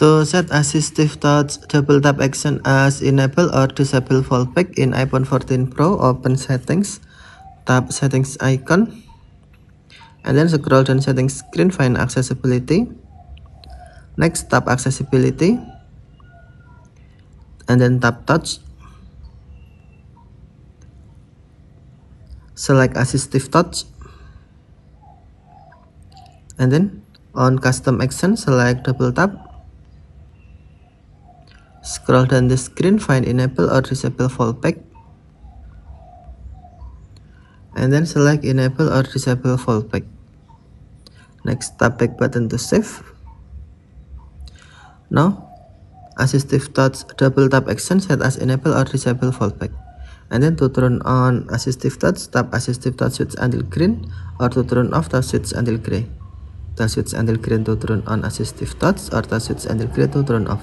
To set assistive touch, double tap action as enable or disable fallback in iPhone 14 Pro, open settings, tap settings icon, and then scroll down settings screen, find accessibility. Next, tap accessibility, and then tap touch. Select assistive touch, and then on custom action, select double tap Scroll down the screen, find enable or disable fallback. And then select enable or disable fallback. Next, tap back button to save. Now, assistive touch double tap action set as enable or disable fallback. And then to turn on assistive touch, tap assistive touch switch until green or to turn off touch switch until gray. Touch switch until green to turn on assistive touch or touch switch until gray to turn off.